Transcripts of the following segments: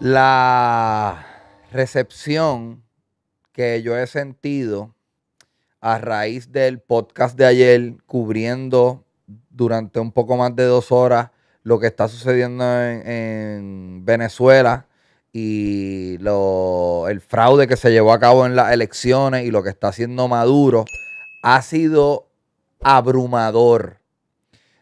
La recepción que yo he sentido a raíz del podcast de ayer cubriendo durante un poco más de dos horas lo que está sucediendo en, Venezuela y el fraude que se llevó a cabo en las elecciones y lo que está haciendo Maduro ha sido abrumador.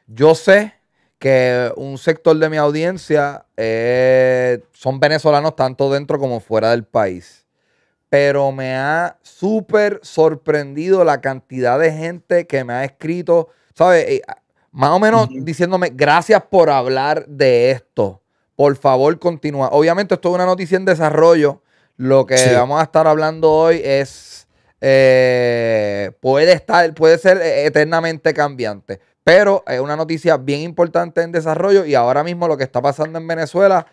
Yo sé que un sector de mi audiencia eh, son venezolanos tanto dentro como fuera del país. Pero me ha súper sorprendido la cantidad de gente que me ha escrito, ¿sabes? Eh, más o menos diciéndome, gracias por hablar de esto. Por favor, continúa. Obviamente, esto es una noticia en desarrollo. Lo que vamos a estar hablando hoy es eh, puede estar, puede ser eternamente cambiante. Pero es una noticia bien importante en desarrollo y ahora mismo lo que está pasando en Venezuela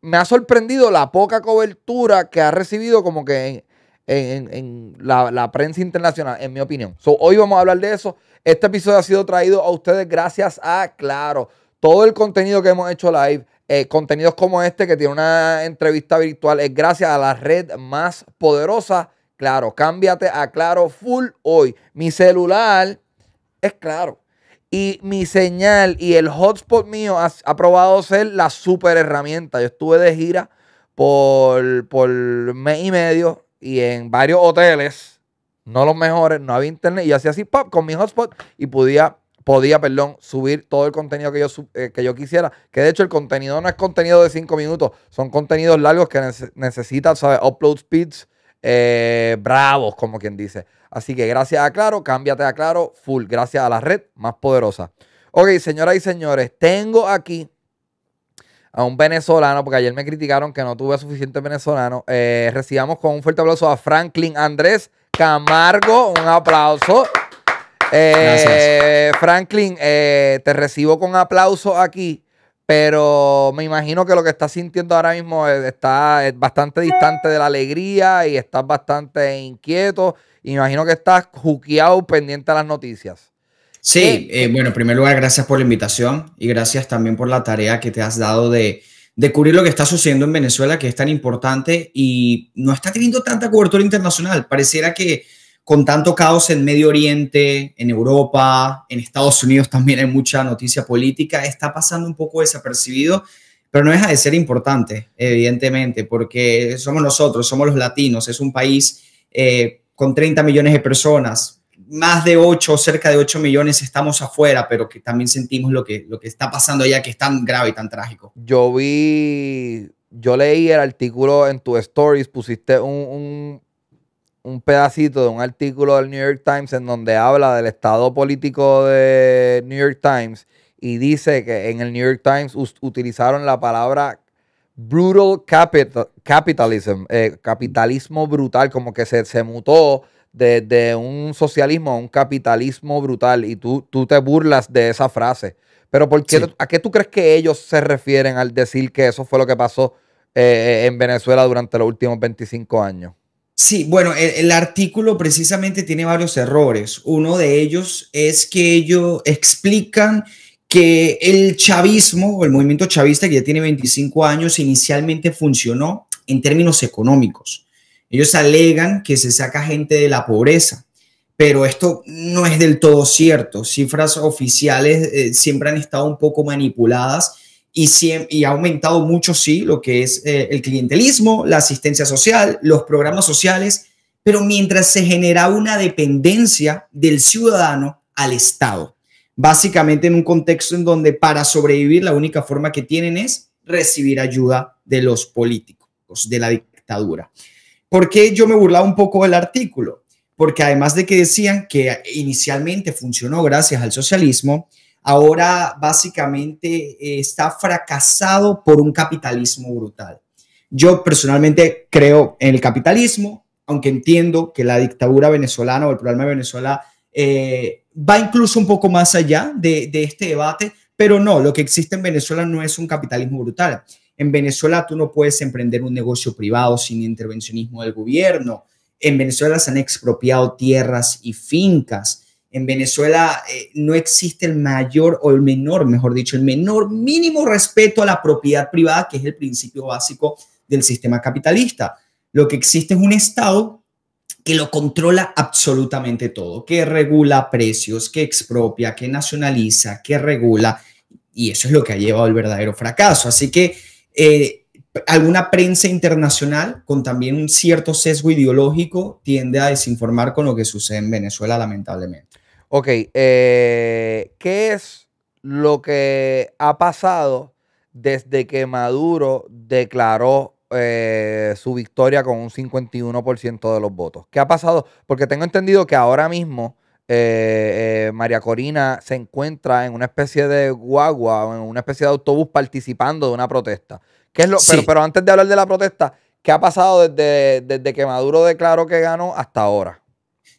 me ha sorprendido la poca cobertura que ha recibido como que en, la, prensa internacional, en mi opinión. hoy vamos a hablar de eso. Este episodio ha sido traído a ustedes gracias a Claro. Todo el contenido que hemos hecho live, eh, contenidos como este que tiene una entrevista virtual, es gracias a la red más poderosa. Claro, cámbiate a Claro Full hoy. Mi celular es Claro. Y mi señal y el hotspot mío ha, probado ser la super herramienta. Yo estuve de gira por, por mes y medio y en varios hoteles, no los mejores, no había internet. Y yo hacía así pop con mi hotspot y podía, podía perdón, subir todo el contenido que yo, eh, que yo quisiera. Que de hecho el contenido no es contenido de cinco minutos, son contenidos largos que necesitan, ¿sabes? Upload speeds eh, bravos, como quien dice. Así que gracias a Claro, cámbiate a Claro full. Gracias a la red más poderosa. Ok, señoras y señores, tengo aquí a un venezolano, porque ayer me criticaron que no tuve suficiente venezolano. Eh, recibamos con un fuerte aplauso a Franklin Andrés Camargo. Un aplauso. Eh, Franklin, te recibo con aplauso aquí. Pero me imagino que lo que estás sintiendo ahora mismo eh, está bastante distante de la alegría y estás bastante inquieto. Y me imagino que estás juqueado pendiente a las noticias. Sí, eh, eh, bueno, en primer lugar, gracias por la invitación y gracias también por la tarea que te has dado de, de cubrir lo que está sucediendo en Venezuela, que es tan importante y no está teniendo tanta cobertura internacional. Pareciera que con tanto caos en Medio Oriente, en Europa, en Estados Unidos también hay mucha noticia política, está pasando un poco desapercibido, pero no deja de ser importante, evidentemente, porque somos nosotros, somos los latinos, es un país eh, con 30 millones de personas, más de 8, cerca de 8 millones estamos afuera, pero que también sentimos lo que, lo que está pasando allá, que es tan grave y tan trágico. Yo vi, yo leí el artículo en tu stories, pusiste un un pedacito de un artículo del New York Times en donde habla del estado político de New York Times y dice que en el New York Times utilizaron la palabra brutal capitalism, eh, capitalismo brutal, como que se, se mutó de, un socialismo a un capitalismo brutal y tú, tú te burlas de esa frase. Pero ¿a qué tú crees que ellos se refieren al decir que eso fue lo que pasó eh, en Venezuela durante los últimos 25 años? Sí, bueno, el, artículo precisamente tiene varios errores. Uno de ellos es que ellos explican que el chavismo o el movimiento chavista que ya tiene 25 años inicialmente funcionó en términos económicos. Ellos alegan que se saca gente de la pobreza, pero esto no es del todo cierto. Cifras oficiales eh, siempre han estado un poco manipuladas y, ha aumentado mucho, sí, lo que es eh, el clientelismo, la asistencia social, los programas sociales, pero mientras se genera una dependencia del ciudadano al Estado, básicamente en un contexto en donde para sobrevivir la única forma que tienen es recibir ayuda de los políticos, de la dictadura. ¿Por qué yo me burlaba un poco del artículo? Porque además de que decían que inicialmente funcionó gracias al socialismo, ahora básicamente eh, está fracasado por un capitalismo brutal. Yo personalmente creo en el capitalismo, aunque entiendo que la dictadura venezolana o el problema de Venezuela eh, va incluso un poco más allá de este debate, pero no, lo que existe en Venezuela no es un capitalismo brutal. En Venezuela tú no puedes emprender un negocio privado sin intervencionismo del gobierno. En Venezuela se han expropiado tierras y fincas. En Venezuela eh, no existe el mayor o el menor, mejor dicho, el menor mínimo respeto a la propiedad privada, que es el principio básico del sistema capitalista. Lo que existe es un Estado que lo controla absolutamente todo, que regula precios, que expropia, que nacionaliza, que regula, y eso es lo que ha llevado al verdadero fracaso. Así que eh, alguna prensa internacional con también un cierto sesgo ideológico tiende a desinformar con lo que sucede en Venezuela, lamentablemente. Ok, eh, ¿qué es lo que ha pasado desde que Maduro declaró eh, su victoria con un 51% de los votos? ¿Qué ha pasado? Porque tengo entendido que ahora mismo eh, María Corina se encuentra en una especie de guagua o en una especie de autobús participando de una protesta. ¿Qué es lo, pero, pero antes de hablar de la protesta, ¿qué ha pasado desde, desde que Maduro declaró que ganó hasta ahora?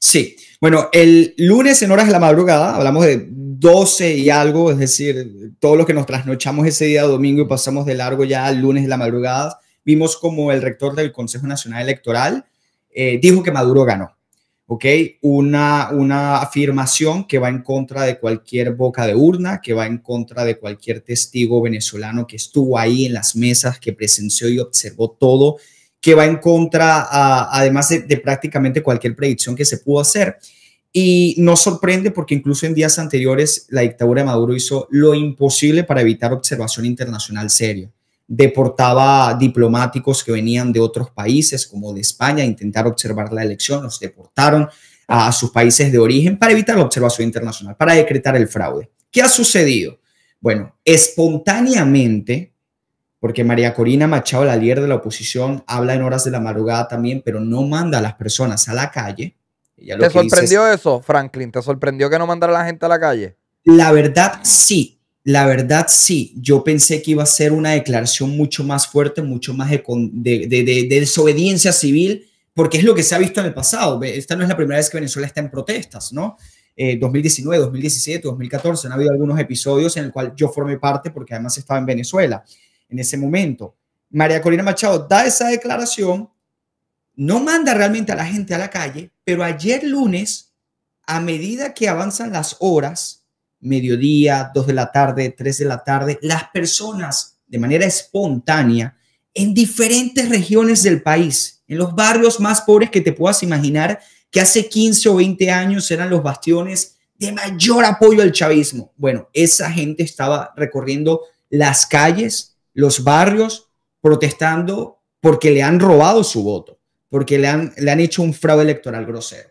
Sí, bueno, el lunes en horas de la madrugada, hablamos de 12 y algo, es decir, todos los que nos trasnochamos ese día domingo y pasamos de largo ya al lunes de la madrugada, vimos como el rector del Consejo Nacional Electoral eh, dijo que Maduro ganó. ¿ok? Una, una afirmación que va en contra de cualquier boca de urna, que va en contra de cualquier testigo venezolano que estuvo ahí en las mesas, que presenció y observó todo que va en contra, además de, prácticamente cualquier predicción que se pudo hacer. Y no sorprende porque incluso en días anteriores la dictadura de Maduro hizo lo imposible para evitar observación internacional seria. Deportaba diplomáticos que venían de otros países, como de España, a intentar observar la elección, los deportaron a sus países de origen para evitar la observación internacional, para decretar el fraude. ¿Qué ha sucedido? Bueno, espontáneamente porque María Corina Machado, la líder de la oposición, habla en horas de la madrugada también, pero no manda a las personas a la calle. ¿Te sorprendió eso, Franklin? ¿Te sorprendió que no mandara a la gente a la calle? La verdad, sí. La verdad, sí. Yo pensé que iba a ser una declaración mucho más fuerte, mucho más de, desobediencia civil, porque es lo que se ha visto en el pasado. Esta no es la primera vez que Venezuela está en protestas, ¿no? 2019, 2017, 2014, han habido algunos episodios en el cual yo formé parte porque además estaba en Venezuela en ese momento. María Corina Machado da esa declaración, no manda realmente a la gente a la calle, pero ayer lunes, a medida que avanzan las horas, mediodía, dos de la tarde, tres de la tarde, las personas de manera espontánea en diferentes regiones del país, en los barrios más pobres que te puedas imaginar, que hace 15 o 20 años eran los bastiones de mayor apoyo al chavismo. Bueno, esa gente estaba recorriendo las calles, los barrios protestando porque le han robado su voto, porque le han, hecho un fraude electoral grosero.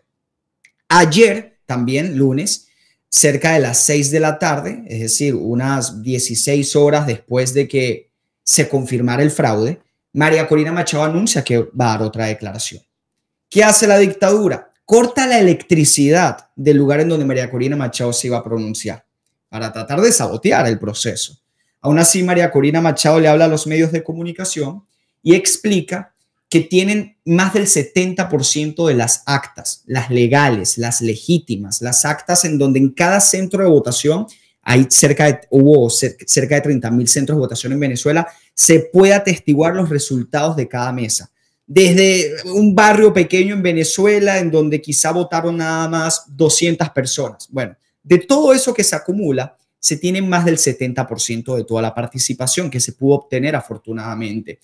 Ayer, también lunes, cerca de las 6 de la tarde, es decir, unas 16 horas después de que se confirmara el fraude, María Corina Machado anuncia que va a dar otra declaración. ¿Qué hace la dictadura? Corta la electricidad del lugar en donde María Corina Machado se iba a pronunciar para tratar de sabotear el proceso. Aún así, María Corina Machado le habla a los medios de comunicación y explica que tienen más del 70% de las actas, las legales, las legítimas, las actas en donde en cada centro de votación hay cerca de, hubo cerca de 30.000 centros de votación en Venezuela, se puede atestiguar los resultados de cada mesa. Desde un barrio pequeño en Venezuela, en donde quizá votaron nada más 200 personas. Bueno, de todo eso que se acumula, se tiene más del 70% de toda la participación que se pudo obtener afortunadamente.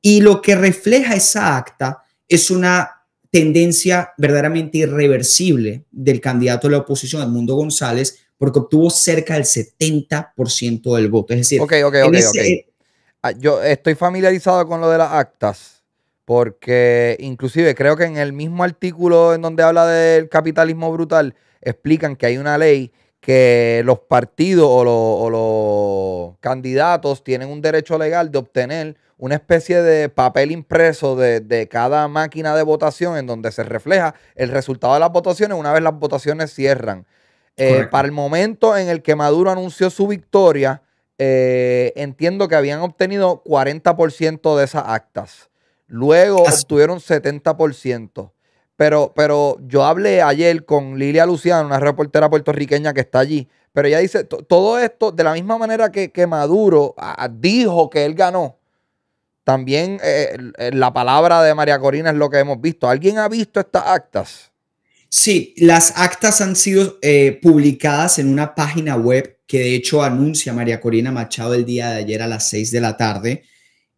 Y lo que refleja esa acta es una tendencia verdaderamente irreversible del candidato de la oposición, Edmundo González, porque obtuvo cerca del 70% del voto. Es decir, eh, ah, yo estoy familiarizado con lo de las actas, porque inclusive creo que en el mismo artículo en donde habla del capitalismo brutal, explican que hay una ley que los partidos o los, candidatos tienen un derecho legal de obtener una especie de papel impreso de, cada máquina de votación en donde se refleja el resultado de las votaciones una vez las votaciones cierran. Eh, para el momento en el que Maduro anunció su victoria, eh, entiendo que habían obtenido 40% de esas actas. Luego obtuvieron 70%. Pero, pero yo hablé ayer con Lilia Luciano, una reportera puertorriqueña que está allí. Pero ella dice, todo esto, de la misma manera que, que Maduro dijo que él ganó, también eh, eh, la palabra de María Corina es lo que hemos visto. ¿Alguien ha visto estas actas? Sí, las actas han sido eh, publicadas en una página web que de hecho anuncia María Corina Machado el día de ayer a las 6 de la tarde.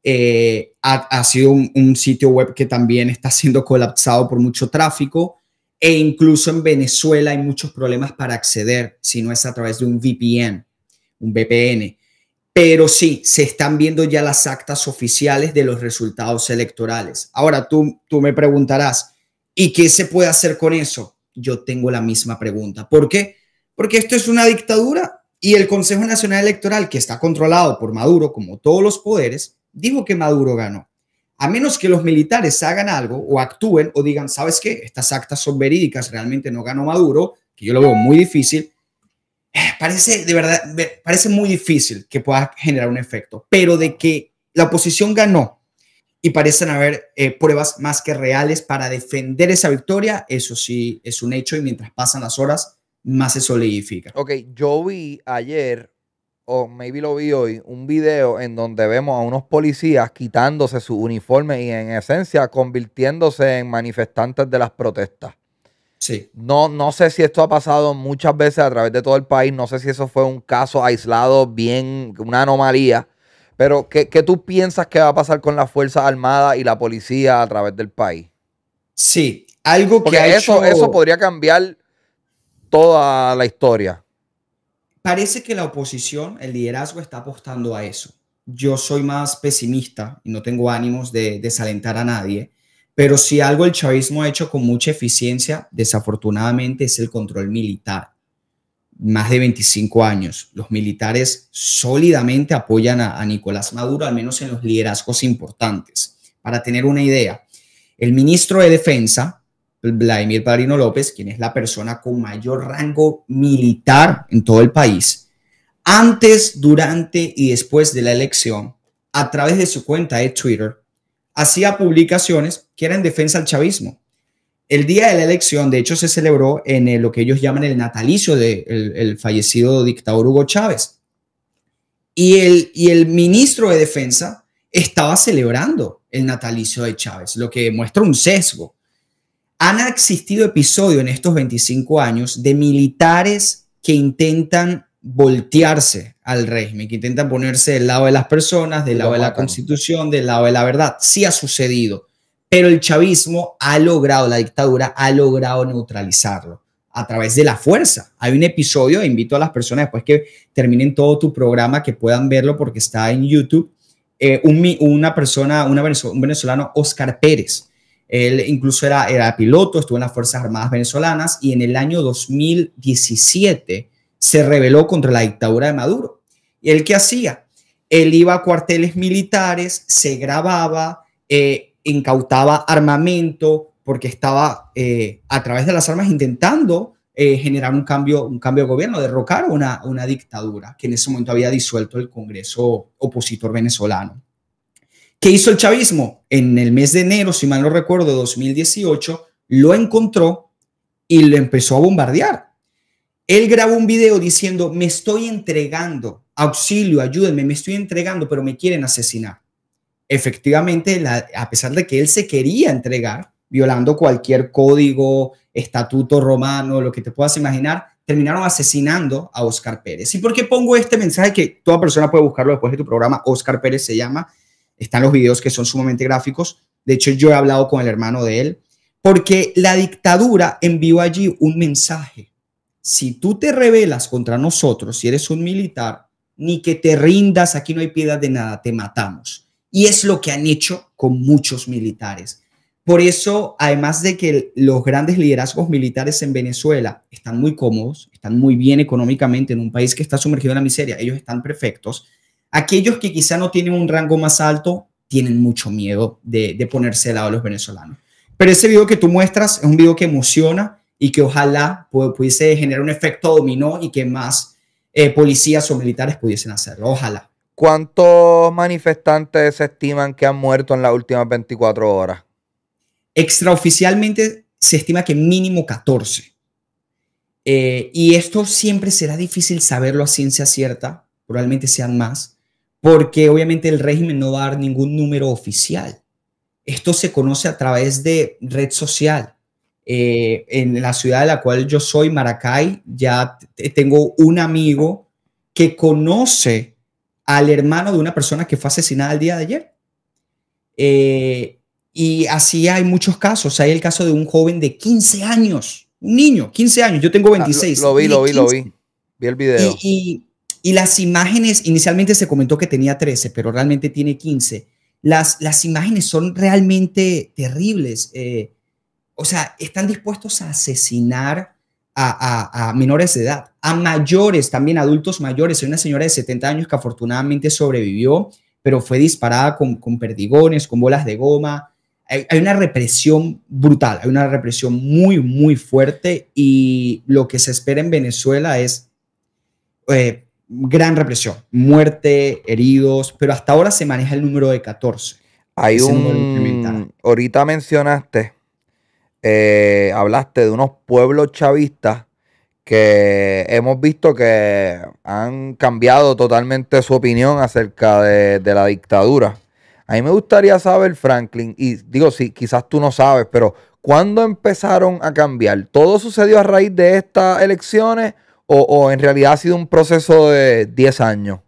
Eh, ha, sido un, sitio web que también está siendo colapsado por mucho tráfico e incluso en Venezuela hay muchos problemas para acceder si no es a través de un VPN, un VPN. Pero sí, se están viendo ya las actas oficiales de los resultados electorales. Ahora tú, tú me preguntarás, ¿y qué se puede hacer con eso? Yo tengo la misma pregunta. ¿Por qué? Porque esto es una dictadura y el Consejo Nacional Electoral, que está controlado por Maduro, como todos los poderes, Digo que Maduro ganó. A menos que los militares hagan algo o actúen o digan, ¿sabes qué? Estas actas son verídicas, realmente no ganó Maduro, que yo lo veo muy difícil. Eh, parece, de verdad, parece muy difícil que pueda generar un efecto, pero de que la oposición ganó y parecen haber eh, pruebas más que reales para defender esa victoria, eso sí es un hecho y mientras pasan las horas, más se solidifica. Ok, yo vi ayer o maybe lo vi hoy, un video en donde vemos a unos policías quitándose su uniforme y en esencia convirtiéndose en manifestantes de las protestas. Sí. No, no sé si esto ha pasado muchas veces a través de todo el país, no sé si eso fue un caso aislado, bien, una anomalía, pero ¿qué, tú piensas que va a pasar con las Fuerzas Armadas y la policía a través del país? Sí, algo que eso, eso podría cambiar toda la historia. Parece que la oposición, el liderazgo está apostando a eso. Yo soy más pesimista y no tengo ánimos de desalentar a nadie, pero si algo el chavismo ha hecho con mucha eficiencia, desafortunadamente, es el control militar. Más de 25 años, los militares sólidamente apoyan a, Nicolás Maduro, al menos en los liderazgos importantes. Para tener una idea, el ministro de Defensa, Vladimir Padrino López, quien es la persona con mayor rango militar en todo el país, antes, durante y después de la elección, a través de su cuenta de Twitter, hacía publicaciones que eran en defensa del chavismo. El día de la elección, de hecho, se celebró en eh, lo que ellos llaman el natalicio del fallecido dictador Hugo Chávez. Y el, y el ministro de Defensa estaba celebrando el natalicio de Chávez, lo que muestra un sesgo han existido episodios en estos 25 años de militares que intentan voltearse al régimen, que intentan ponerse del lado de las personas, del lado de la constitución, del lado de la verdad. Sí ha sucedido, pero el chavismo ha logrado, la dictadura ha logrado neutralizarlo a través de la fuerza. Hay un episodio, invito a las personas después que terminen todo tu programa que puedan verlo porque está en YouTube, eh, una persona, un venezolano, Oscar Pérez, él incluso era, era piloto, estuvo en las Fuerzas Armadas venezolanas y en el año 2017 se rebeló contra la dictadura de Maduro. ¿Y él qué hacía? Él iba a cuarteles militares, se grababa, eh, incautaba armamento, porque estaba eh, a través de las armas intentando eh, generar un cambio, un cambio de gobierno, derrocar una, una dictadura que en ese momento había disuelto el Congreso opositor venezolano. ¿Qué hizo el chavismo? En el mes de enero, si mal no recuerdo, de 2018, lo encontró y lo empezó a bombardear. Él grabó un video diciendo, me estoy entregando, auxilio, ayúdenme, me estoy entregando, pero me quieren asesinar. Efectivamente, a pesar de que él se quería entregar, violando cualquier código, estatuto romano, lo que te puedas imaginar, terminaron asesinando a Oscar Pérez. ¿Y por qué pongo este mensaje que toda persona puede buscarlo después de tu programa? Oscar Pérez se llama están los videos que son sumamente gráficos. De hecho, yo he hablado con el hermano de él, porque la dictadura envió allí un mensaje. Si tú te rebelas contra nosotros, si eres un militar, ni que te rindas, aquí no hay piedad de nada, te matamos. Y es lo que han hecho con muchos militares. Por eso, además de que los grandes liderazgos militares en Venezuela están muy cómodos, están muy bien económicamente en un país que está sumergido en la miseria, ellos están perfectos, aquellos que quizá no tienen un rango más alto tienen mucho miedo de, ponerse de lado a los venezolanos. Pero ese video que tú muestras es un video que emociona y que ojalá pudiese generar un efecto dominó y que más eh, policías o militares pudiesen hacerlo. Ojalá. ¿Cuántos manifestantes se estiman que han muerto en las últimas 24 horas? Extraoficialmente se estima que mínimo 14. Eh, y esto siempre será difícil saberlo a ciencia cierta, probablemente sean más, porque obviamente el régimen no va a dar ningún número oficial. Esto se conoce a través de red social. Eh, en la ciudad de la cual yo soy, Maracay, ya tengo un amigo que conoce al hermano de una persona que fue asesinada el día de ayer. Eh, y así hay muchos casos. Hay el caso de un joven de 15 años, un niño, 15 años. Yo tengo 26. Ah, lo, vi, lo vi, lo vi. Vi el video. Y, y las imágenes, inicialmente se comentó que tenía 13, pero realmente tiene 15. Las, las imágenes son realmente terribles. Eh, o sea, están dispuestos a asesinar a, menores de edad, a mayores, también adultos mayores. Hay una señora de 70 años que afortunadamente sobrevivió, pero fue disparada con, perdigones, con bolas de goma. Hay, una represión brutal, hay una represión muy, muy fuerte y lo que se espera en Venezuela es... Eh, gran represión, muerte, heridos, pero hasta ahora se maneja el número de 14. Hay un... Ahorita mencionaste, eh, hablaste de unos pueblos chavistas que hemos visto que han cambiado totalmente su opinión acerca de, la dictadura. A mí me gustaría saber, Franklin, y digo, si sí, quizás tú no sabes, pero ¿cuándo empezaron a cambiar? ¿Todo sucedió a raíz de estas elecciones o, en realidad ha sido un proceso de 10 años?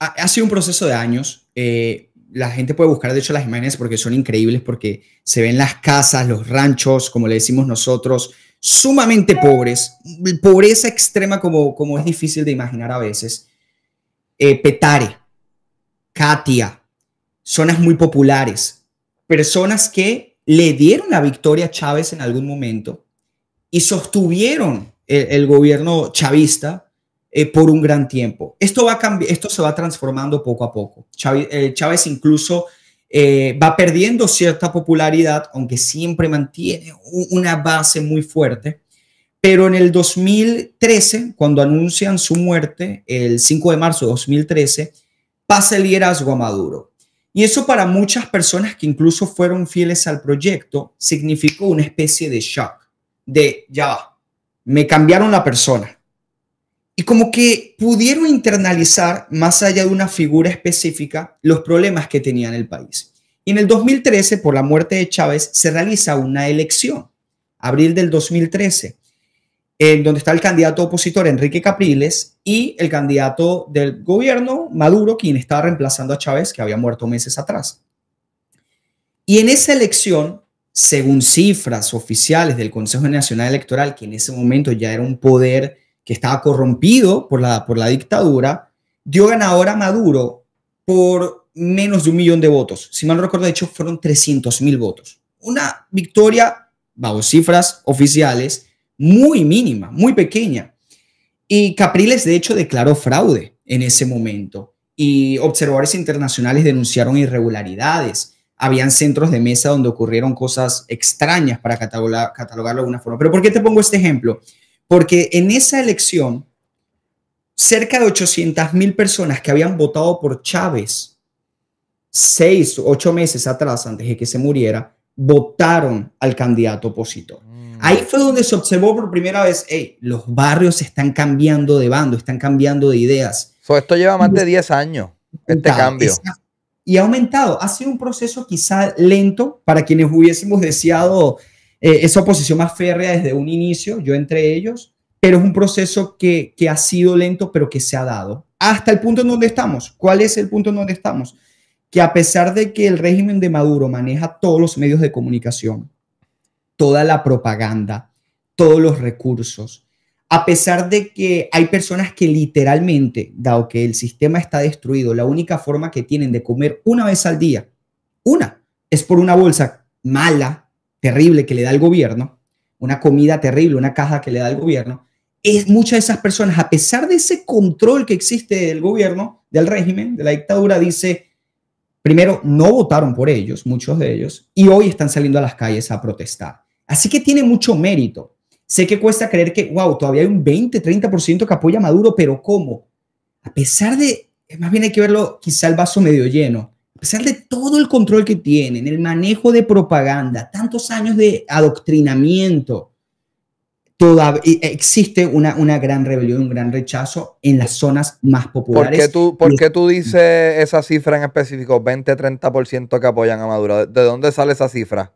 Ha, sido un proceso de años. Eh, la gente puede buscar, de hecho, las imágenes porque son increíbles, porque se ven las casas, los ranchos, como le decimos nosotros, sumamente pobres, pobreza extrema como, como es difícil de imaginar a veces. Eh, Petare, Katia, zonas muy populares, personas que le dieron la victoria a Chávez en algún momento y sostuvieron el, gobierno chavista eh, por un gran tiempo. Esto, va a esto se va transformando poco a poco. Eh, Chávez, incluso eh, va perdiendo cierta popularidad, aunque siempre mantiene una base muy fuerte. Pero en el 2013, cuando anuncian su muerte, el 5 de marzo de 2013, pasa el liderazgo a Maduro. Y eso para muchas personas que incluso fueron fieles al proyecto significó una especie de shock, de ya va, me cambiaron la persona. Y como que pudieron internalizar, más allá de una figura específica, los problemas que tenía en el país. Y en el 2013, por la muerte de Chávez, se realiza una elección, abril del 2013, en donde está el candidato opositor Enrique Capriles y el candidato del gobierno Maduro, quien estaba reemplazando a Chávez, que había muerto meses atrás. Y en esa elección según cifras oficiales del Consejo Nacional Electoral, que en ese momento ya era un poder que estaba corrompido por la, por la dictadura, dio ganador a Maduro por menos de un millón de votos. Si mal no recuerdo, de hecho, fueron 300 mil votos. Una victoria, bajo cifras oficiales, muy mínima, muy pequeña. Y Capriles, de hecho, declaró fraude en ese momento. Y observadores internacionales denunciaron irregularidades habían centros de mesa donde ocurrieron cosas extrañas para catalogar, catalogarlo de alguna forma. Pero ¿por qué te pongo este ejemplo? Porque en esa elección, cerca de 800 mil personas que habían votado por Chávez seis, ocho meses atrás, antes de que se muriera, votaron al candidato opositor. Mm. Ahí fue donde se observó por primera vez, los barrios están cambiando de bando, están cambiando de ideas. So, esto lleva más de 10 años, este cambio y ha aumentado. Ha sido un proceso quizá lento para quienes hubiésemos deseado eh, esa oposición más férrea desde un inicio, yo entre ellos, pero es un proceso que, que ha sido lento, pero que se ha dado. Hasta el punto en donde estamos. ¿Cuál es el punto en donde estamos? Que a pesar de que el régimen de Maduro maneja todos los medios de comunicación, toda la propaganda, todos los recursos, a pesar de que hay personas que literalmente, dado que el sistema está destruido, la única forma que tienen de comer una vez al día, una, es por una bolsa mala, terrible que le da el gobierno, una comida terrible, una caja que le da el gobierno, es muchas de esas personas, a pesar de ese control que existe del gobierno, del régimen, de la dictadura, dice, primero, no votaron por ellos, muchos de ellos, y hoy están saliendo a las calles a protestar. Así que tiene mucho mérito Sé que cuesta creer que, wow, todavía hay un 20, 30% que apoya a Maduro, pero ¿cómo? A pesar de, más bien hay que verlo quizá el vaso medio lleno, a pesar de todo el control que tienen, el manejo de propaganda, tantos años de adoctrinamiento, todavía eh, existe una, una gran rebelión, un gran rechazo en las zonas más populares. tú, por qué tú dices esa cifra en específico, 20-30% que apoyan a Maduro? ¿De dónde sale esa cifra?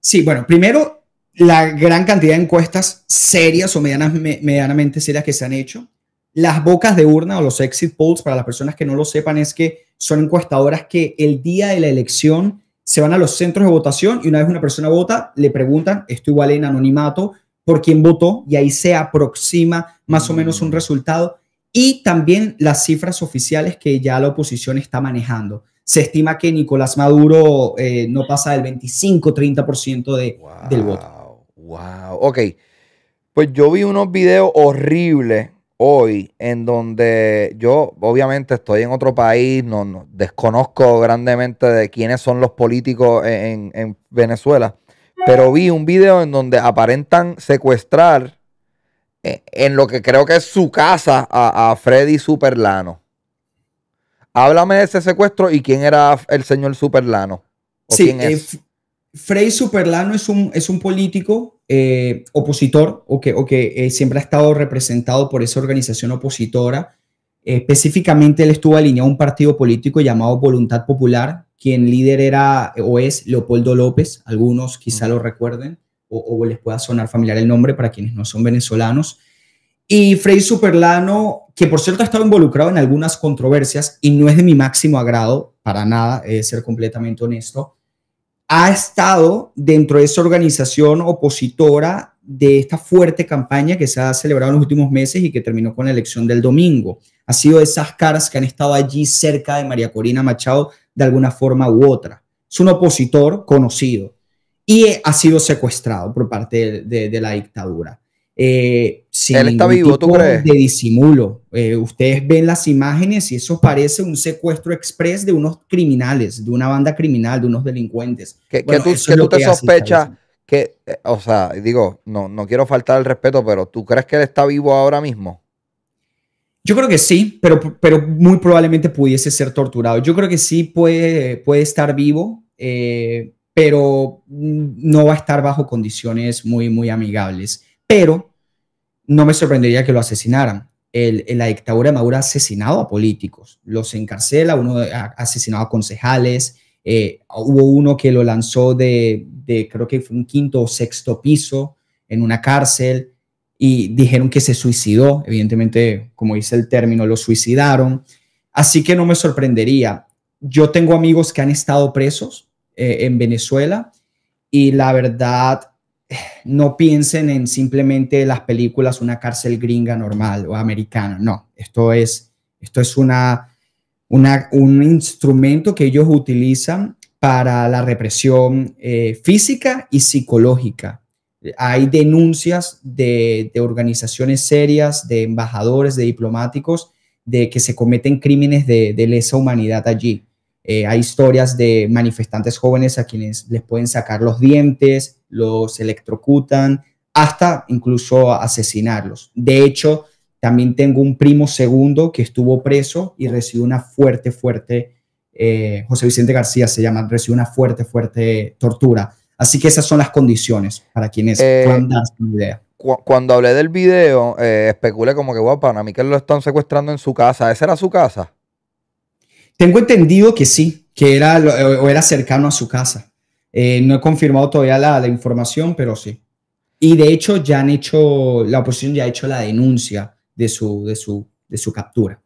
Sí, bueno, primero la gran cantidad de encuestas serias o medianamente serias que se han hecho. Las bocas de urna o los exit polls, para las personas que no lo sepan, es que son encuestadoras que el día de la elección se van a los centros de votación y una vez una persona vota, le preguntan, esto igual en anonimato, por quién votó y ahí se aproxima más o mm. menos un resultado. Y también las cifras oficiales que ya la oposición está manejando. Se estima que Nicolás Maduro eh, no pasa del 25-30% de, del voto. Wow, ok. Pues yo vi unos videos horribles hoy en donde yo obviamente estoy en otro país, no, desconozco grandemente de quiénes son los políticos en, Venezuela, pero vi un video en donde aparentan secuestrar eh, en, lo que creo que es su casa a, Freddy Superlano. Háblame de ese secuestro y quién era el señor Superlano. ¿o sí, quién eh, Frey Superlano es un, político eh, opositor o que, eh, siempre ha estado representado por esa organización opositora. específicamente, él estuvo alineado a un partido político llamado Voluntad Popular, quien líder era o es Leopoldo López. Algunos quizá lo recuerden o, o les pueda sonar familiar el nombre para quienes no son venezolanos. Y Frey Superlano, que por cierto ha estado involucrado en algunas controversias y no es de mi máximo agrado, para nada, eh, ser completamente honesto ha estado dentro de esa organización opositora de esta fuerte campaña que se ha celebrado en los últimos meses y que terminó con la elección del domingo. Ha sido esas caras que han estado allí cerca de María Corina Machado de alguna forma u otra. Es un opositor conocido y ha sido secuestrado por parte de, de la dictadura. Eh, sin Él está vivo, ¿tú De disimulo. Eh, ustedes ven las imágenes y eso parece un secuestro express de unos criminales, de una banda criminal, de unos delincuentes. Que, tú, te sospechas que, eh, o sea, digo, no, no quiero faltar el respeto, pero ¿tú crees que él está vivo ahora mismo? Yo creo que sí, pero, pero muy probablemente pudiese ser torturado. Yo creo que sí puede, puede estar vivo, eh, pero mm, no va a estar bajo condiciones muy, muy amigables pero no me sorprendería que lo asesinaran. El, la dictadura de Maduro ha asesinado a políticos, los encarcela, uno ha asesinado a concejales, eh, hubo uno que lo lanzó de, creo que fue un quinto o sexto piso en una cárcel y dijeron que se suicidó, evidentemente, como dice el término, lo suicidaron, así que no me sorprendería. Yo tengo amigos que han estado presos eh, en Venezuela y la verdad no piensen en simplemente las películas, una cárcel gringa normal o americana, no, esto es, esto es una, un instrumento que ellos utilizan para la represión eh, física y psicológica. Hay denuncias de, organizaciones serias, de embajadores, de diplomáticos, de que se cometen crímenes de lesa humanidad allí. Eh, hay historias de manifestantes jóvenes a quienes les pueden sacar los dientes, los electrocutan, hasta incluso asesinarlos. De hecho, también tengo un primo segundo que estuvo preso y recibió una fuerte, fuerte, eh, José Vicente García se llama, recibió una fuerte, fuerte tortura. Así que esas son las condiciones para quienes eh, idea. cuando hablé del video, especulé como que, guau, para mí que lo están secuestrando en su casa. ¿Esa era su casa? Tengo entendido que sí, que era o era cercano a su casa. Eh, no he confirmado todavía la, información, pero sí. Y de hecho ya han hecho, la oposición ya ha hecho la denuncia de su, de su, de su captura,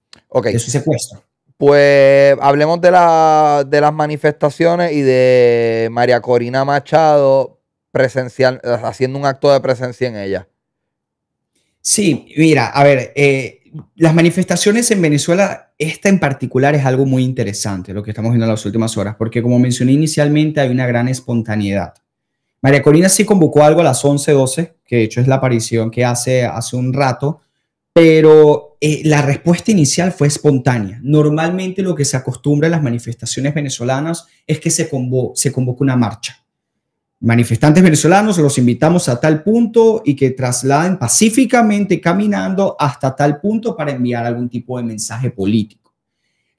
de su secuestro. Pues hablemos de, las manifestaciones y de María Corina Machado presencial, haciendo un acto de presencia en ella. Sí, mira, a ver, eh, las manifestaciones en Venezuela, esta en particular es algo muy interesante, lo que estamos viendo en las últimas horas, porque como mencioné inicialmente, hay una gran espontaneidad. María Corina sí convocó algo a las 11.12, que de hecho es la aparición que hace hace un rato, pero eh, la respuesta inicial fue espontánea. Normalmente lo que se acostumbra en las manifestaciones venezolanas es que se, convo se convoca una marcha manifestantes venezolanos, los invitamos a tal punto y que trasladen pacíficamente caminando hasta tal punto para enviar algún tipo de mensaje político.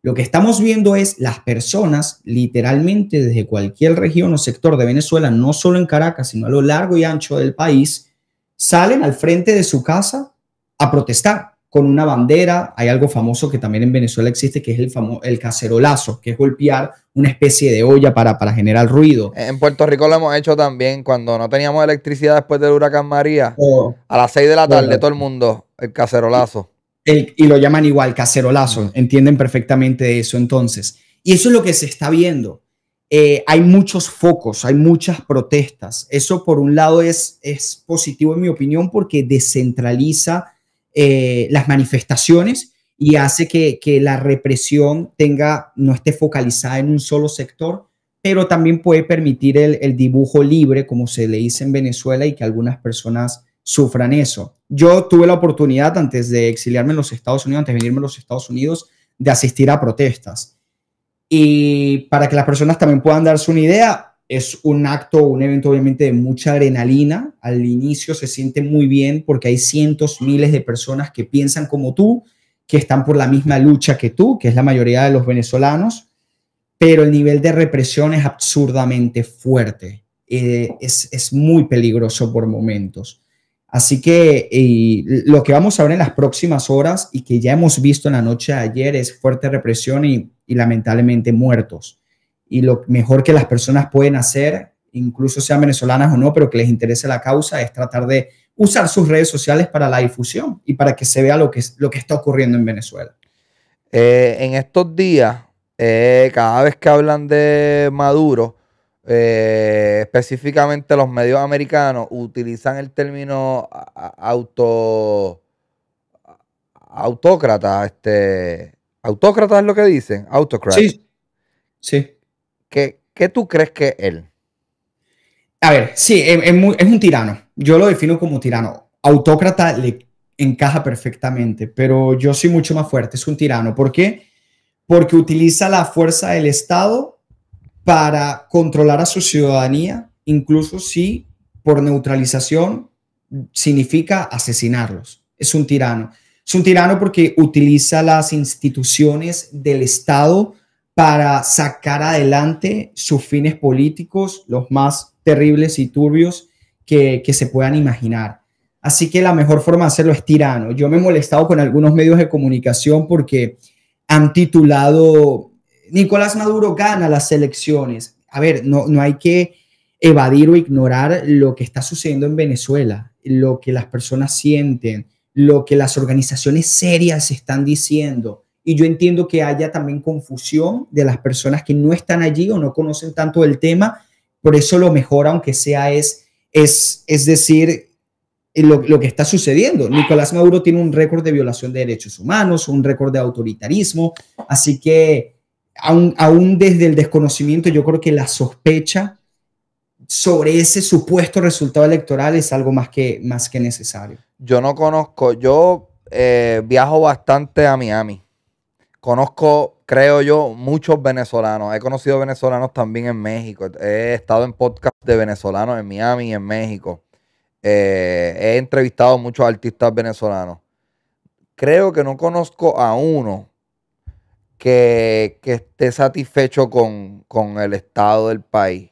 Lo que estamos viendo es las personas literalmente desde cualquier región o sector de Venezuela, no solo en Caracas, sino a lo largo y ancho del país, salen al frente de su casa a protestar con una bandera. Hay algo famoso que también en Venezuela existe, que es el, famoso, el cacerolazo, que es golpear una especie de olla para, para generar ruido. En Puerto Rico lo hemos hecho también, cuando no teníamos electricidad después del huracán María, a las 6 de la tarde todo el mundo, el cacerolazo. y lo llaman igual, cacerolazo, entienden perfectamente eso entonces. Y eso es lo que se está viendo. Eh, hay muchos focos, hay muchas protestas. Eso por un lado es, es positivo en mi opinión porque descentraliza eh, las manifestaciones y hace que, la represión tenga, no esté focalizada en un solo sector, pero también puede permitir el, el dibujo libre, como se le dice en Venezuela, y que algunas personas sufran eso. Yo tuve la oportunidad, antes de exiliarme en los Estados Unidos, antes de venirme a los Estados Unidos, de asistir a protestas. Y para que las personas también puedan darse una idea, es un acto, un evento obviamente de mucha adrenalina. Al inicio se siente muy bien porque hay cientos, miles de personas que piensan como tú, que están por la misma lucha que tú, que es la mayoría de los venezolanos, pero el nivel de represión es absurdamente fuerte. Eh, es, muy peligroso por momentos. Así que lo que vamos a ver en las próximas horas y que ya hemos visto en la noche de ayer es fuerte represión y lamentablemente muertos y lo mejor que las personas pueden hacer, incluso sean venezolanas o no, pero que les interese la causa, es tratar de usar sus redes sociales para la difusión y para que se vea lo que, lo que está ocurriendo en Venezuela. Eh, en estos días, eh, cada vez que hablan de Maduro, eh, específicamente los medios americanos utilizan el término auto autócrata, este autócrata es lo que dicen, autocrat. Sí. Sí. ¿Qué, tú crees que él? A ver, sí, es, un tirano. Yo lo defino como tirano. Autócrata le encaja perfectamente, pero yo soy mucho más fuerte. Es un tirano. ¿Por qué? Porque utiliza la fuerza del Estado para controlar a su ciudadanía, incluso si por neutralización significa asesinarlos. Es un tirano. Es un tirano porque utiliza las instituciones del Estado para sacar adelante sus fines políticos, los más terribles y turbios que, se puedan imaginar. Así que la mejor forma de hacerlo es tirano. Yo me he molestado con algunos medios de comunicación porque han titulado Nicolás Maduro gana las elecciones. A ver, no, no hay que evadir o ignorar lo que está sucediendo en Venezuela, lo que las personas sienten, lo que las organizaciones serias están diciendo. Y yo entiendo que haya también confusión de las personas que no están allí o no conocen tanto el tema. Por eso lo mejor, aunque sea, es, es, es decir eh, lo, que está sucediendo. Nicolás Maduro tiene un récord de violación de derechos humanos, un récord de autoritarismo. Así que aún, aún desde el desconocimiento, yo creo que la sospecha sobre ese supuesto resultado electoral es algo más que, más que necesario. Yo no conozco, yo eh, viajo bastante a Miami conozco, creo yo, muchos venezolanos. He conocido venezolanos también en México. He estado en podcast de venezolanos en Miami y en México. Eh, he entrevistado muchos artistas venezolanos. Creo que no conozco a uno que, esté satisfecho con, el estado del país.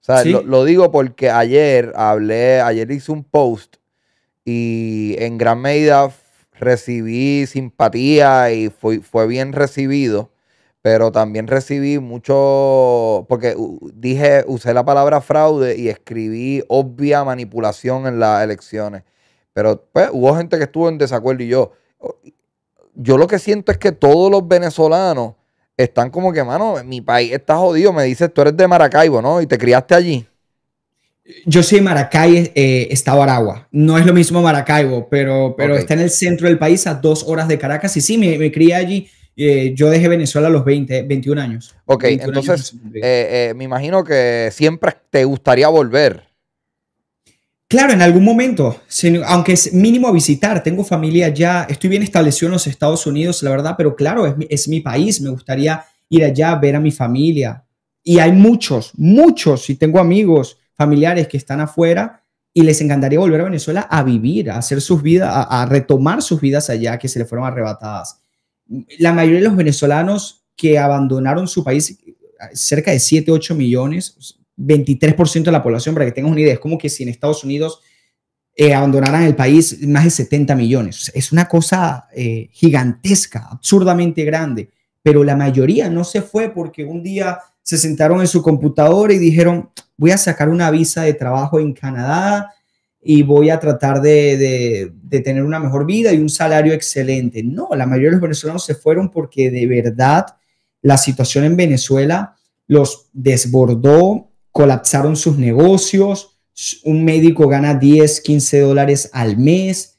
O sea, lo, digo porque ayer hablé, ayer hice un post y en gran medida recibí simpatía y fue, fue bien recibido, pero también recibí mucho, porque dije, usé la palabra fraude y escribí obvia manipulación en las elecciones. Pero pues, hubo gente que estuvo en desacuerdo y yo, yo lo que siento es que todos los venezolanos están como que, mano, mi país está jodido, me dices, tú eres de Maracaibo, ¿no? Y te criaste allí. Yo soy de Maracay, eh, está Aragua. No es lo mismo Maracaibo, pero, pero está en el centro del país a dos horas de Caracas. Y sí, me, me crié allí. Eh, yo dejé Venezuela a los 20, 21 años. Ok, entonces eh, eh, me imagino que siempre te gustaría volver. Claro, en algún momento, aunque es mínimo visitar, tengo familia ya, estoy bien establecido en los Estados Unidos, la verdad, pero claro, es es mi país, me gustaría ir allá, ver a mi familia. Y hay muchos, muchos, y tengo amigos familiares que están afuera y les encantaría volver a Venezuela a vivir, a hacer sus vidas, a, retomar sus vidas allá que se le fueron arrebatadas. La mayoría de los venezolanos que abandonaron su país, cerca de 7, 8 millones, 23% de la población, para que tengas una idea, es como que si en Estados Unidos eh, abandonaran el país más de 70 millones. Es una cosa eh, gigantesca, absurdamente grande, pero la mayoría no se fue porque un día se sentaron en su computadora y dijeron, voy a sacar una visa de trabajo en Canadá y voy a tratar de, tener una mejor vida y un salario excelente. No, la mayoría de los venezolanos se fueron porque de verdad la situación en Venezuela los desbordó, colapsaron sus negocios, un médico gana 10, 15 dólares al mes.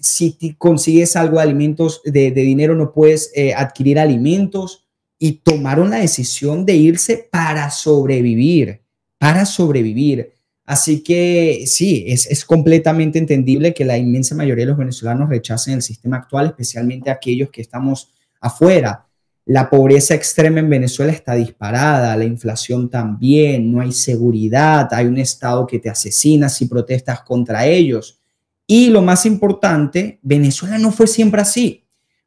Si consigues algo de alimentos, de, dinero, no puedes eh, adquirir alimentos y tomaron la decisión de irse para sobrevivir, para sobrevivir. Así que sí, es, completamente entendible que la inmensa mayoría de los venezolanos rechacen el sistema actual, especialmente aquellos que estamos afuera. La pobreza extrema en Venezuela está disparada, la inflación también, no hay seguridad, hay un Estado que te asesina si protestas contra ellos. Y lo más importante, Venezuela no fue siempre así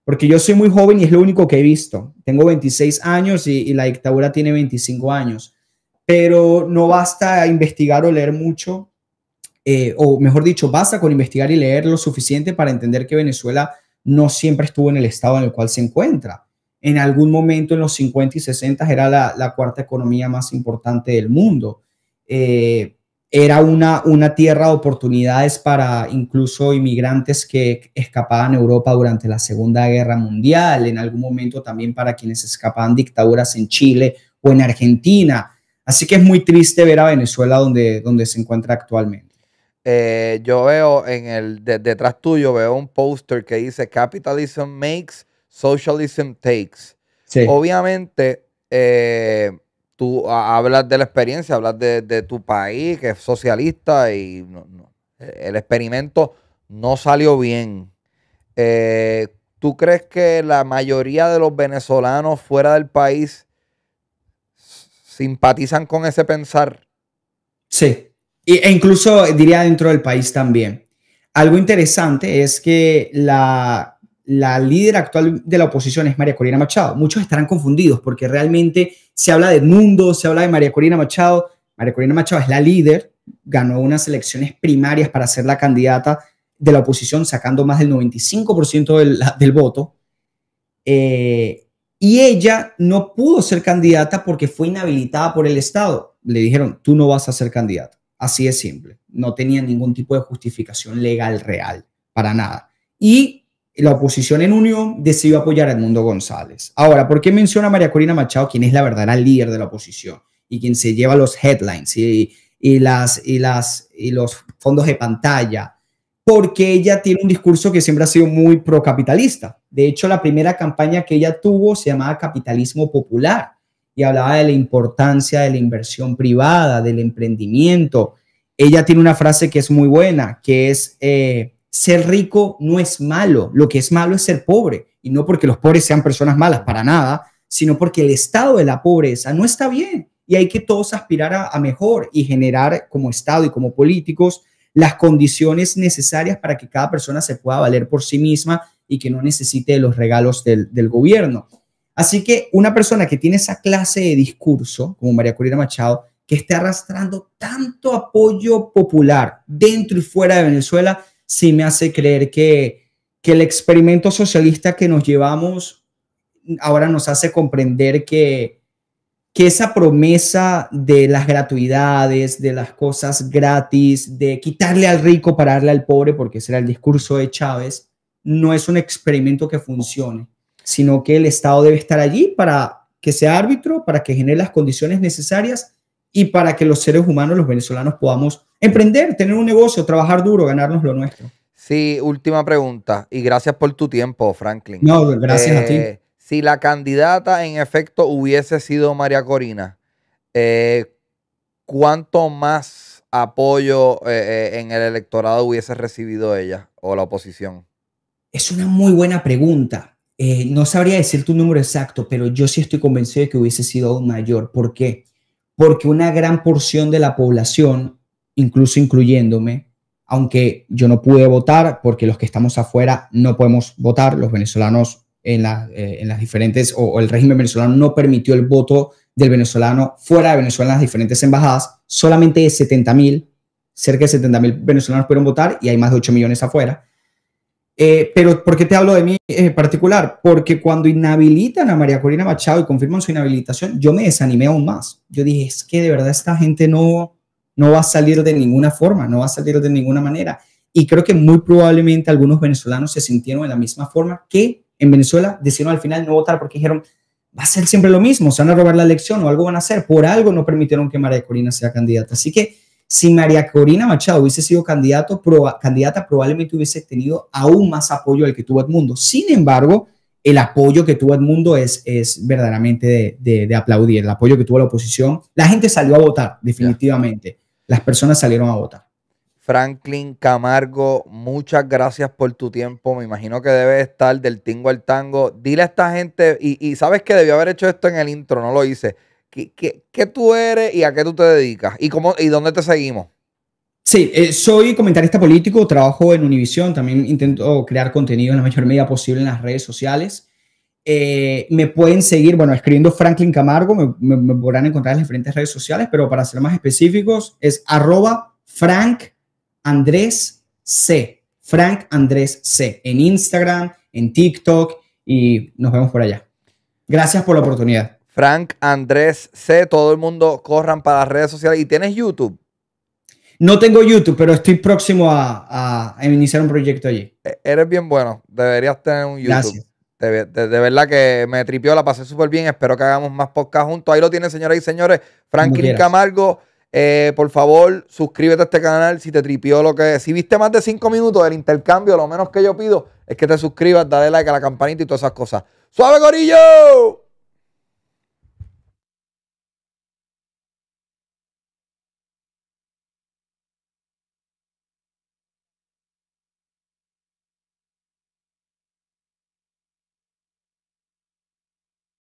porque yo soy muy joven y es lo único que he visto. Tengo 26 años y, la dictadura tiene 25 años, pero no basta investigar o leer mucho, eh, o mejor dicho, basta con investigar y leer lo suficiente para entender que Venezuela no siempre estuvo en el estado en el cual se encuentra. En algún momento en los 50 y 60 era la, la cuarta economía más importante del mundo. Eh, era una, una tierra de oportunidades para incluso inmigrantes que escapaban a Europa durante la Segunda Guerra Mundial, en algún momento también para quienes escapaban dictaduras en Chile o en Argentina. Así que es muy triste ver a Venezuela donde, donde se encuentra actualmente. Eh, yo veo en el detrás tuyo veo un póster que dice Capitalism makes, socialism takes. Obviamente, eh, tú hablas de la experiencia, hablas de, tu país, que es socialista, y el experimento no salió bien. Eh, ¿Tú crees que la mayoría de los venezolanos fuera del país simpatizan con ese pensar? Sí, e incluso diría dentro del país también. Algo interesante es que la, la líder actual de la oposición es María Corina Machado. Muchos estarán confundidos porque realmente se habla de mundo, se habla de María Corina Machado. María Corina Machado es la líder, ganó unas elecciones primarias para ser la candidata de la oposición, sacando más del 95% del, voto. Eh, y ella no pudo ser candidata porque fue inhabilitada por el Estado. Le dijeron, tú no vas a ser candidata. Así de simple. No tenía ningún tipo de justificación legal real, para nada. Y la oposición en Unión decidió apoyar a Edmundo González. Ahora, ¿por qué menciona a María Corina Machado, quien es la verdadera líder de la oposición y quien se lleva los headlines y, las, y, las, y los fondos de pantalla? Porque ella tiene un discurso que siempre ha sido muy procapitalista. De hecho, la primera campaña que ella tuvo se llamaba Capitalismo Popular y hablaba de la importancia de la inversión privada, del emprendimiento. Ella tiene una frase que es muy buena, que es... Eh, ser rico no es malo, lo que es malo es ser pobre, y no porque los pobres sean personas malas para nada, sino porque el estado de la pobreza no está bien y hay que todos aspirar a, mejor y generar como Estado y como políticos las condiciones necesarias para que cada persona se pueda valer por sí misma y que no necesite los regalos del, del gobierno. Así que una persona que tiene esa clase de discurso, como María Corina Machado, que esté arrastrando tanto apoyo popular dentro y fuera de Venezuela, sí me hace creer que, el experimento socialista que nos llevamos ahora nos hace comprender que, que esa promesa de las gratuidades, de las cosas gratis, de quitarle al rico para darle al pobre, porque ese era el discurso de Chávez, no es un experimento que funcione, sino que el Estado debe estar allí para que sea árbitro, para que genere las condiciones necesarias y para que los seres humanos, los venezolanos, podamos emprender, tener un negocio, trabajar duro, ganarnos lo nuestro. Sí, última pregunta. Y gracias por tu tiempo, Franklin. No, gracias a eh, ti. Si la candidata en efecto hubiese sido María Corina, eh, ¿cuánto más apoyo eh, en el electorado hubiese recibido ella o la oposición? Es una muy buena pregunta. no sabría decir tu número exacto, pero yo sí estoy convencido de que hubiese sido mayor. ¿Por qué? Porque una gran porción de la población incluso incluyéndome, aunque yo no pude votar porque los que estamos afuera no podemos votar, los venezolanos en, eh, en las diferentes, o, el régimen venezolano no permitió el voto del venezolano fuera de Venezuela en las diferentes embajadas, solamente 70 mil, cerca de 70 mil venezolanos pudieron votar y hay más de 8 millones afuera. Eh, pero ¿por qué te hablo de mí en particular? Porque cuando inhabilitan a María Corina Machado y confirman su inhabilitación, yo me desanimé aún más. Yo dije, es que de verdad esta gente no, no va a salir de ninguna forma, no va a salir de ninguna manera. Y creo que muy probablemente algunos venezolanos se sintieron de la misma forma que en Venezuela decidieron al final no votar porque dijeron, va a ser siempre lo mismo, se van a robar la elección o algo van a hacer. Por algo no permitieron que María Corina sea candidata. Así que si María Corina Machado hubiese sido candidato, candidata, probablemente hubiese tenido aún más apoyo al que tuvo Edmundo. Sin embargo, el apoyo que tuvo Edmundo es, es verdaderamente de, aplaudir. El apoyo que tuvo la oposición, la gente salió a votar, definitivamente las personas salieron a votar. Franklin Camargo, muchas gracias por tu tiempo. Me imagino que debes estar del tingo al tango. Dile a esta gente, y, sabes que debió haber hecho esto en el intro, no lo hice. ¿Qué, tú eres y a qué tú te dedicas? ¿Y, cómo, y dónde te seguimos? Sí, eh, soy comentarista político, trabajo en Univisión, también intento crear contenido en la mayor medida posible en las redes sociales. Eh, me pueden seguir, bueno, escribiendo Franklin Camargo, me, podrán encontrar en las diferentes redes sociales, pero para ser más específicos, es arroba Frank Andrés C. Frank Andrés C. En Instagram, en TikTok y nos vemos por allá. Gracias por la oportunidad. Frank Andrés C. Todo el mundo corran para las redes sociales. ¿Y tienes YouTube? No tengo YouTube, pero estoy próximo a, a iniciar un proyecto allí. E-, eres bien bueno. Deberías tener un YouTube. Gracias. De, verdad que me tripió, la pasé súper bien. Espero que hagamos más podcast juntos. Ahí lo tienen, señoras y señores. Franklin Camargo, eh, por favor, suscríbete a este canal si te tripió lo que. Si viste más de cinco minutos del intercambio, lo menos que yo pido es que te suscribas, dale like a la campanita y todas esas cosas. ¡Suave, gorillo!